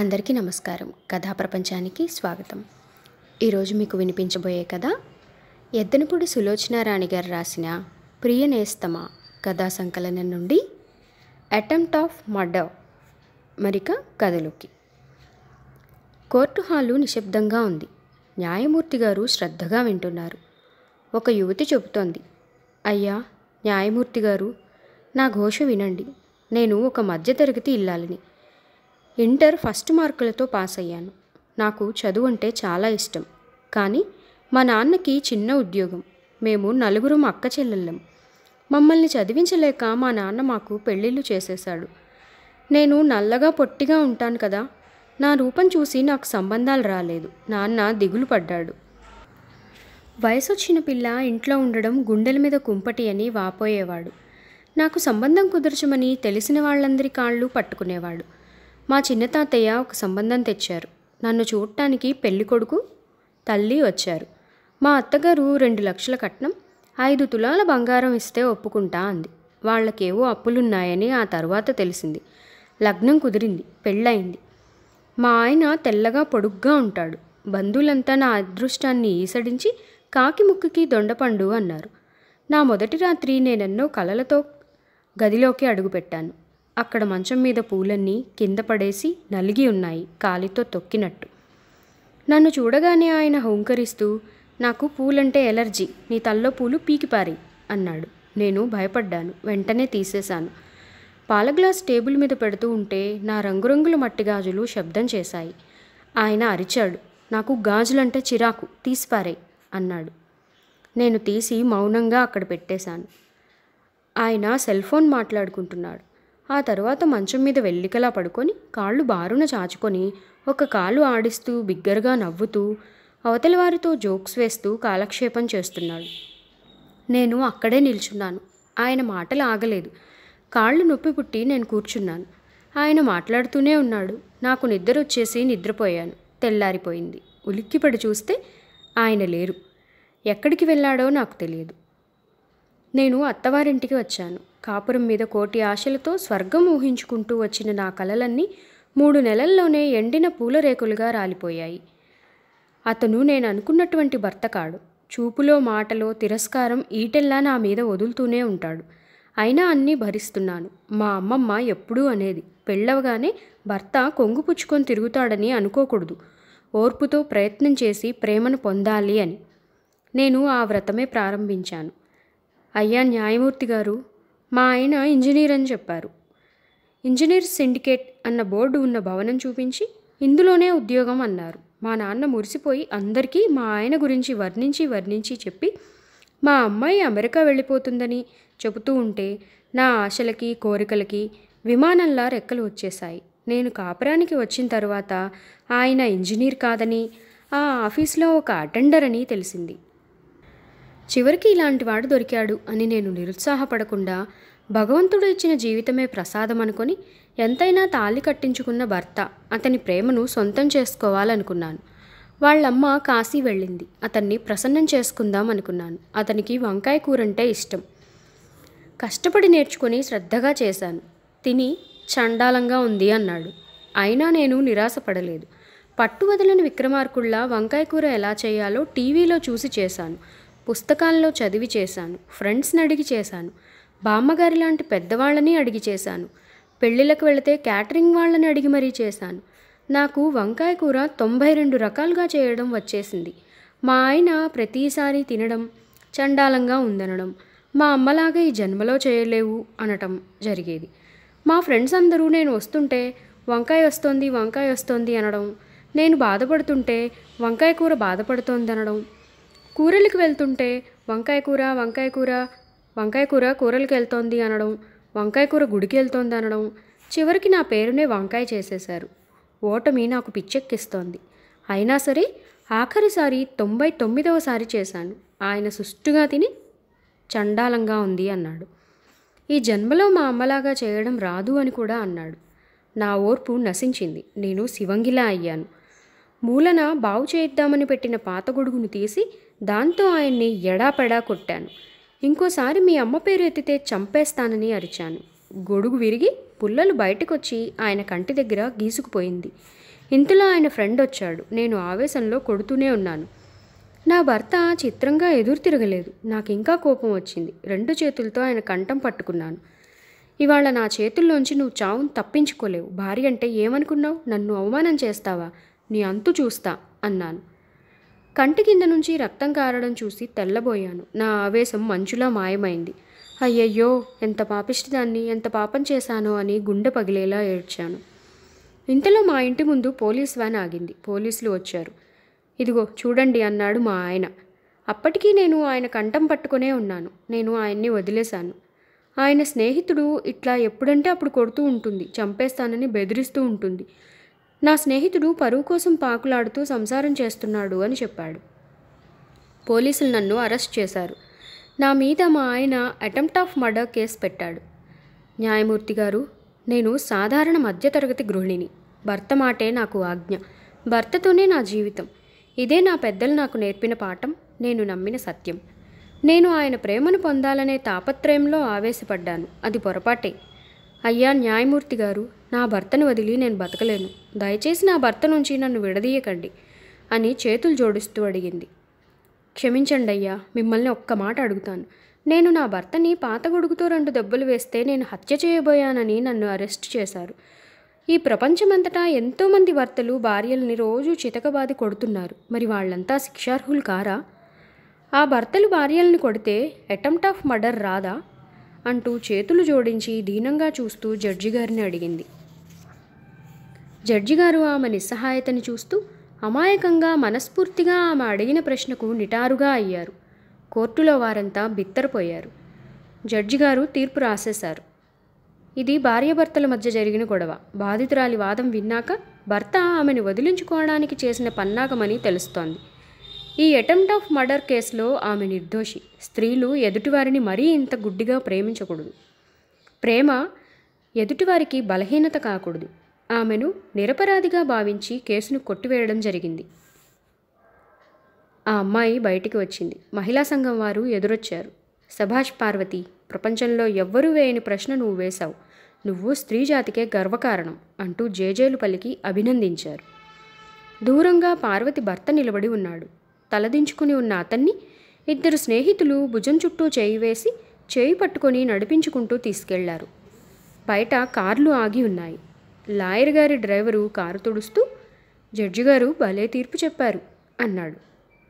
అందరికీ నమస్కారం కథా ప్రపంచానికి స్వాగతం ఈరోజు మీకు వినిపించబోయే కథ ఎద్దనపూడి సులోచనారాణి గారు రాసిన ప్రియనేస్తమ కథా సంకలనం నుండి అటెంప్ట్ ఆఫ్ మర్డర్ మరిక కథలోకి కోర్టు హాలు నిశ్శబ్దంగా ఉంది న్యాయమూర్తి గారు శ్రద్ధగా వింటున్నారు ఒక యువతి చెబుతోంది అయ్యా న్యాయమూర్తి గారు నా ఘోష వినండి నేను ఒక మధ్యతరగతి ఇల్లాలని ఇంటర్ ఫస్ట్ మార్కులతో పాస్ అయ్యాను నాకు చదువు అంటే చాలా ఇష్టం కానీ మా నాన్నకి చిన్న ఉద్యోగం మేము నలుగురం అక్క చెల్లెళ్ళం మమ్మల్ని చదివించలేక మా నాన్న మాకు పెళ్ళిళ్ళు చేసేశాడు నేను నల్లగా పొట్టిగా ఉంటాను కదా నా రూపం చూసి నాకు సంబంధాలు రాలేదు నాన్న దిగులు పడ్డాడు వయసొచ్చిన పిల్ల ఇంట్లో ఉండడం గుండెల మీద కుంపటి అని వాపోయేవాడు నాకు సంబంధం కుదర్చమని తెలిసిన వాళ్ళందరి కాళ్ళు పట్టుకునేవాడు మా చిన్న తాతయ్య ఒక సంబంధం తెచ్చారు నన్ను చూడటానికి పెళ్లి కొడుకు తల్లి వచ్చారు మా అత్తగారు రెండు లక్షల కట్నం ఐదు తులాల బంగారం ఇస్తే ఒప్పుకుంటా అంది వాళ్ళకేవో అప్పులున్నాయని ఆ తర్వాత తెలిసింది లగ్నం కుదిరింది పెళ్ళయింది మా ఆయన తెల్లగా పొడుగ్గా ఉంటాడు బంధువులంతా నా అదృష్టాన్ని ఈసడించి కాకి ముక్కుకి దొండపండు అన్నారు నా మొదటి రాత్రి నేనెన్నో కలలతో గదిలోకి అడుగుపెట్టాను అక్కడ మంచం మీద పూలన్నీ కింద పడేసి నలిగి ఉన్నాయి కాలితో తొక్కినట్టు నన్ను చూడగానే ఆయన హుంకరిస్తూ నాకు పూలంటే ఎలర్జీ నీ తల్లో పూలు పీకిపారి అన్నాడు నేను భయపడ్డాను వెంటనే తీసేశాను పాల గ్లాస్ టేబుల్ మీద పెడుతూ ఉంటే నా రంగురంగుల మట్టి గాజులు శబ్దం చేశాయి ఆయన అరిచాడు నాకు గాజులంటే చిరాకు తీసిపారే అన్నాడు నేను తీసి మౌనంగా అక్కడ పెట్టేశాను ఆయన సెల్ ఫోన్ మాట్లాడుకుంటున్నాడు ఆ తర్వాత మంచం మీద వెళ్ళికలా పడుకొని కాళ్ళు బారున చాచుకొని ఒక కాలు ఆడిస్తూ బిగ్గరగా నవ్వుతూ అవతలి వారితో జోక్స్ వేస్తూ కాలక్షేపం చేస్తున్నాడు నేను అక్కడే నిల్చున్నాను ఆయన మాటలు ఆగలేదు కాళ్ళు నొప్పి పుట్టి నేను కూర్చున్నాను ఆయన మాట్లాడుతూనే ఉన్నాడు నాకు నిద్ర వచ్చేసి నిద్రపోయాను తెల్లారిపోయింది ఉలిక్కిపడి చూస్తే ఆయన లేరు ఎక్కడికి వెళ్ళాడో నాకు తెలియదు నేను అత్తవారింటికి వచ్చాను కాపురం మీద కోటి ఆశలతో స్వర్గం ఊహించుకుంటూ వచ్చిన నా కలలన్నీ మూడు నెలల్లోనే ఎండిన పూల రేకులుగా రాలిపోయాయి అతను నేను అనుకున్నటువంటి భర్త కాడు చూపులో మాటలో తిరస్కారం ఈటెల్లా నా మీద వదులుతూనే ఉంటాడు అయినా అన్నీ భరిస్తున్నాను మా అమ్మమ్మ ఎప్పుడూ అనేది పెళ్ళవగానే భర్త కొంగు పుచ్చుకొని తిరుగుతాడని అనుకోకూడదు ఓర్పుతో ప్రయత్నం చేసి ప్రేమను పొందాలి అని నేను ఆ వ్రతమే ప్రారంభించాను అయ్యా న్యాయమూర్తి గారు మా ఆయన ఇంజనీర్ అని చెప్పారు ఇంజనీర్ సిండికేట్ అన్న బోర్డు ఉన్న భవనం చూపించి ఇందులోనే ఉద్యోగం అన్నారు మా నాన్న మురిసిపోయి అందరికీ మా ఆయన గురించి వర్ణించి వర్ణించి చెప్పి మా అమ్మాయి అమెరికా వెళ్ళిపోతుందని చెబుతూ ఉంటే నా ఆశలకి కోరికలకి విమానంలా రెక్కలు వచ్చేశాయి నేను కాపురానికి వచ్చిన తర్వాత ఆయన ఇంజనీర్ కాదని ఆ ఆఫీస్లో ఒక అటెండర్ అని తెలిసింది చివరికి ఇలాంటి వాడు దొరికాడు అని నేను నిరుత్సాహపడకుండా భగవంతుడు ఇచ్చిన జీవితమే ప్రసాదం అనుకొని ఎంతైనా తాళి కట్టించుకున్న భర్త అతని ప్రేమను సొంతం చేసుకోవాలనుకున్నాను వాళ్ళమ్మ కాశీ వెళ్ళింది అతన్ని ప్రసన్నం చేసుకుందాం అనుకున్నాను అతనికి వంకాయ కూరంటే ఇష్టం కష్టపడి నేర్చుకుని శ్రద్ధగా చేశాను తిని చండాలంగా ఉంది అన్నాడు అయినా నేను నిరాశపడలేదు పట్టు వదలని విక్రమార్కుళ్ళ వంకాయ కూర ఎలా చేయాలో టీవీలో చూసి చేశాను పుస్తకాల్లో చదివి చేశాను ఫ్రెండ్స్ని అడిగి చేశాను బామ్మగారి లాంటి పెద్దవాళ్ళని అడిగి చేశాను పెళ్ళిళ్ళకు వెళితే క్యాటరింగ్ వాళ్ళని అడిగి మరీ చేశాను నాకు వంకాయ కూర తొంభై రెండు రకాలుగా చేయడం వచ్చేసింది మా ఆయన ప్రతిసారి తినడం చండాలంగా ఉందనడం మా అమ్మలాగా ఈ జన్మలో చేయలేవు అనటం జరిగేది మా ఫ్రెండ్స్ అందరూ నేను వస్తుంటే వంకాయ వస్తోంది వంకాయ వస్తోంది అనడం నేను బాధపడుతుంటే వంకాయ కూర బాధపడుతోంది అనడం కూరలకు వెళ్తుంటే వంకాయ కూర వంకాయ కూర వంకాయ కూర కూరలకు వెళ్తోంది అనడం వంకాయ కూర గుడికి వెళ్తోంది అనడం చివరికి నా పేరునే వంకాయ చేసేశారు ఓటమి నాకు పిచ్చెక్కిస్తోంది అయినా సరే ఆఖరిసారి తొంభై తొమ్మిదవసారి చేశాను ఆయన సుష్టుగా తిని చండాలంగా ఉంది అన్నాడు ఈ జన్మలో మా అమ్మలాగా చేయడం రాదు అని కూడా అన్నాడు నా ఓర్పు నశించింది నేను శివంగిలా అయ్యాను మూలన బాగు చేయిద్దామని పెట్టిన పాత గొడుగును తీసి దాంతో ఆయన్ని ఎడాపెడా కొట్టాను ఇంకోసారి మీ అమ్మ పేరు ఎత్తితే చంపేస్తానని అరిచాను గొడుగు విరిగి పుల్లలు బయటకొచ్చి ఆయన కంటి దగ్గర గీసుకుపోయింది ఇంతలో ఆయన ఫ్రెండ్ వచ్చాడు నేను ఆవేశంలో కొడుతూనే ఉన్నాను నా భర్త చిత్రంగా ఎదురు తిరగలేదు నాకు ఇంకా కోపం వచ్చింది రెండు చేతులతో ఆయన కంఠం పట్టుకున్నాను ఇవాళ నా చేతుల్లోంచి నువ్వు చావును తప్పించుకోలేవు భార్య అంటే ఏమనుకున్నావు నన్ను అవమానం చేస్తావా నీ అంతు చూస్తా అన్నాను కంటి కింద నుంచి రక్తం కారడం చూసి తెల్లబోయాను నా ఆవేశం మంచులా మాయమైంది అయ్యయ్యో ఎంత పాపిష్టి దాన్ని ఎంత పాపం చేశానో అని గుండె పగిలేలా ఏడ్చాను ఇంతలో మా ఇంటి ముందు పోలీస్ వ్యాన్ ఆగింది పోలీసులు వచ్చారు ఇదిగో చూడండి అన్నాడు మా ఆయన అప్పటికీ నేను ఆయన కంఠం పట్టుకునే ఉన్నాను నేను ఆయన్ని వదిలేశాను ఆయన స్నేహితుడు ఇట్లా ఎప్పుడంటే అప్పుడు కొడుతూ ఉంటుంది చంపేస్తానని బెదిరిస్తూ ఉంటుంది నా స్నేహితుడు పరువు కోసం పాకులాడుతూ సంసారం చేస్తున్నాడు అని చెప్పాడు పోలీసులు నన్ను అరెస్ట్ చేశారు నా మీద మా ఆయన అటెంప్ట్ ఆఫ్ మర్డర్ కేసు పెట్టాడు న్యాయమూర్తి గారు నేను సాధారణ మధ్యతరగతి గృహిణిని భర్త మాటే నాకు ఆజ్ఞ భర్తతోనే నా జీవితం ఇదే నా పెద్దలు నాకు నేర్పిన పాఠం నేను నమ్మిన సత్యం నేను ఆయన ప్రేమను పొందాలనే తాపత్రయంలో ఆవేశపడ్డాను అది పొరపాటే అయ్యా న్యాయమూర్తి గారు నా భర్తను వదిలి నేను బతకలేను దయచేసి నా భర్త నుంచి నన్ను విడదీయకండి అని చేతులు జోడిస్తూ అడిగింది క్షమించండి అయ్యా మిమ్మల్ని ఒక్క మాట అడుగుతాను నేను నా భర్తని పాత గొడుగుతో రెండు దెబ్బలు వేస్తే నేను హత్య చేయబోయానని నన్ను అరెస్ట్ చేశారు ఈ ప్రపంచమంతటా ఎంతోమంది భర్తలు భార్యల్ని రోజు చితకబాది కొడుతున్నారు మరి వాళ్ళంతా శిక్షార్హులు కారా ఆ భర్తలు భార్యల్ని కొడితే అటెంప్ట్ ఆఫ్ మర్డర్ రాదా అంటూ చేతులు జోడించి దీనంగా చూస్తూ జడ్జి గారిని అడిగింది జడ్జిగారు ఆమె నిస్సహాయతని చూస్తూ అమాయకంగా మనస్ఫూర్తిగా ఆమె అడిగిన ప్రశ్నకు నిటారుగా అయ్యారు కోర్టులో వారంతా బిత్తరపోయారు జడ్జిగారు తీర్పు రాసేశారు ఇది భార్యాభర్తల మధ్య జరిగిన గొడవ బాధితురాలి వాదం విన్నాక భర్త ఆమెను వదిలించుకోవడానికి చేసిన పన్నాగమని తెలుస్తోంది ఈ అటెంప్ట్ ఆఫ్ మర్డర్ కేసులో ఆమె నిర్దోషి స్త్రీలు ఎదుటివారిని మరీ ఇంత గుడ్డిగా ప్రేమించకూడదు ప్రేమ ఎదుటివారికి బలహీనత కాకూడదు ఆమెను నిరపరాధిగా భావించి కేసును కొట్టివేయడం జరిగింది ఆ అమ్మాయి బయటికి వచ్చింది మహిళా సంఘం వారు ఎదురొచ్చారు సభాష్ పార్వతి ప్రపంచంలో ఎవ్వరూ వేయని ప్రశ్న నువ్వు వేశావు నువ్వు స్త్రీ జాతికే గర్వకారణం అంటూ జేజేలు పలికి అభినందించారు దూరంగా పార్వతి భర్త నిలబడి ఉన్నాడు తలదించుకుని ఉన్న అతన్ని ఇద్దరు స్నేహితులు భుజం చుట్టూ చేయి వేసి చేయి పట్టుకొని నడిపించుకుంటూ తీసుకెళ్లారు బయట కార్లు ఆగి ఉన్నాయి లాయర్ గారి డ్రైవరు కారు తుడుస్తూ జడ్జి గారు భలే తీర్పు చెప్పారు అన్నాడు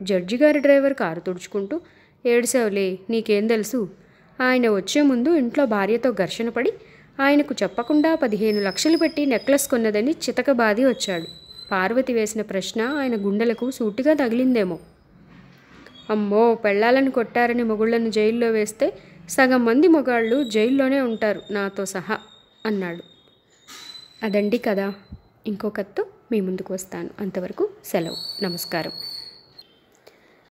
జడ్జి గారి డ్రైవర్ కారు తుడుచుకుంటూ ఏడిసావులే నీకేం తెలుసు ఆయన వచ్చే ముందు ఇంట్లో భార్యతో ఘర్షణ పడి ఆయనకు చెప్పకుండా పదిహేను లక్షలు పెట్టి నెక్లెస్ కొన్నదని చితకబాది వచ్చాడు పార్వతి వేసిన ప్రశ్న ఆయన గుండెలకు సూటిగా తగిలిందేమో అమ్మో పెళ్ళాలను కొట్టారని మొగుళ్లను జైల్లో వేస్తే సగం మంది మొగాళ్ళు జైల్లోనే ఉంటారు నాతో సహా అన్నాడు అదండి కదా ఇంకొకతో మీ ముందుకు వస్తాను అంతవరకు సెలవు నమస్కారం